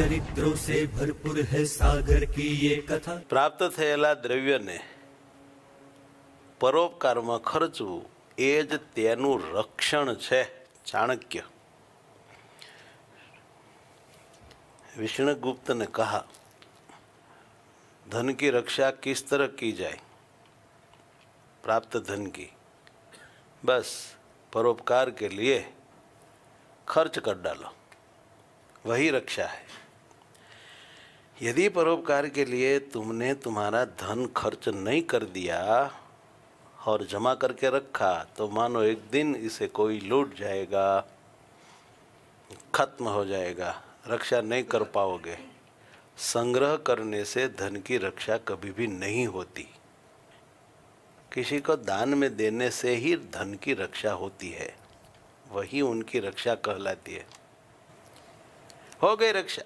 चरित्रों से भरपूर है सागर की ये कथा प्राप्त थे द्रव्य ने परोपकार એ एज तेनु रक्षण छे चाणक्य विष्णुगुप्त ने कहा धन की रक्षा किस तरह की जाए प्राप्त धन की बस परोपकार के लिए खर्च कर डालो वही रक्षा है यदि परोपकार के लिए तुमने तुम्हारा धन खर्च नहीं कर दिया और जमा करके रखा तो मानो एक दिन इसे कोई लूट जाएगा खत्म हो जाएगा रक्षा नहीं कर पाओगे संग्रह करने से धन की रक्षा कभी भी नहीं होती किसी को दान में देने से ही धन की रक्षा होती है वही उनकी रक्षा कहलाती है हो गई रक्षा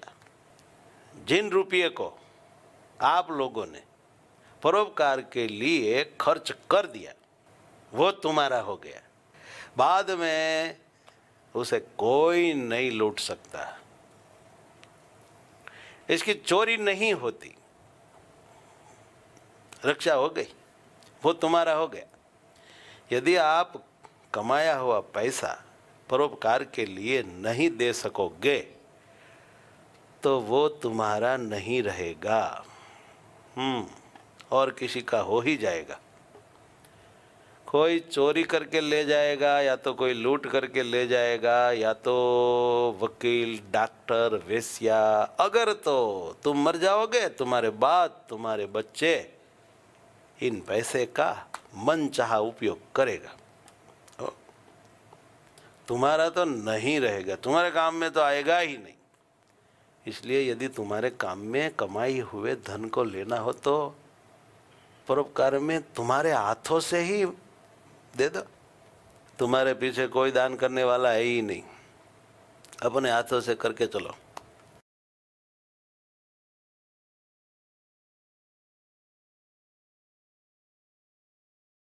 जिन रुपये को आप लोगों ने परोपकार के लिए खर्च कर दिया वो तुम्हारा हो गया बाद में उसे कोई नहीं लूट सकता इसकी चोरी नहीं होती रक्षा हो गई वो तुम्हारा हो गया यदि आप कमाया हुआ पैसा परोपकार के लिए नहीं दे सकोगे तो वो तुम्हारा नहीं रहेगा हम्म और किसी का हो ही जाएगा कोई चोरी करके ले जाएगा या तो कोई लूट करके ले जाएगा या तो वकील डॉक्टर वेश्या अगर तो तुम मर जाओगे तुम्हारे बाद तुम्हारे बच्चे इन पैसे का मन चाह उपयोग करेगा तुम्हारा तो नहीं रहेगा तुम्हारे काम में तो आएगा ही नहीं इसलिए यदि तुम्हारे काम में कमाई हुए धन को लेना हो तो परोपकार में तुम्हारे हाथों से ही दे दो तुम्हारे पीछे कोई दान करने वाला है ही नहीं अपने हाथों से करके चलो